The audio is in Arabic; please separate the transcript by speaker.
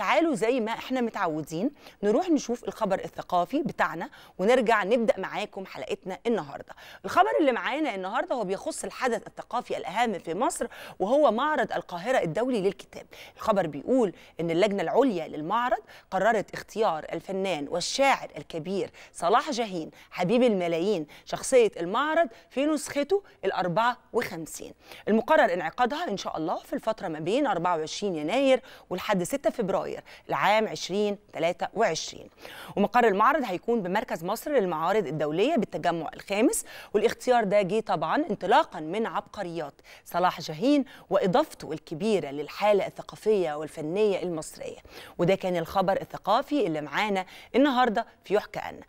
Speaker 1: تعالوا زي ما احنا متعودين نروح نشوف الخبر الثقافي بتاعنا ونرجع نبدا معاكم حلقتنا النهارده الخبر اللي معانا النهارده هو بيخص الحدث الثقافي الاهم في مصر وهو معرض القاهره الدولي للكتاب الخبر بيقول ان اللجنه العليا للمعرض قررت اختيار الفنان والشاعر الكبير صلاح جاهين حبيب الملايين شخصيه المعرض في نسخته ال 54 المقرر انعقادها ان شاء الله في الفتره ما بين 24 يناير ولحد 6 فبراير فبراير العام 2023 ومقر المعرض هيكون بمركز مصر للمعارض الدولية بالتجمع الخامس والاختيار ده جه طبعا انطلاقا من عبقريات صلاح جاهين وإضافته الكبيرة للحالة الثقافية والفنية المصرية وده كان الخبر الثقافي اللي معانا النهاردة في يحكى أن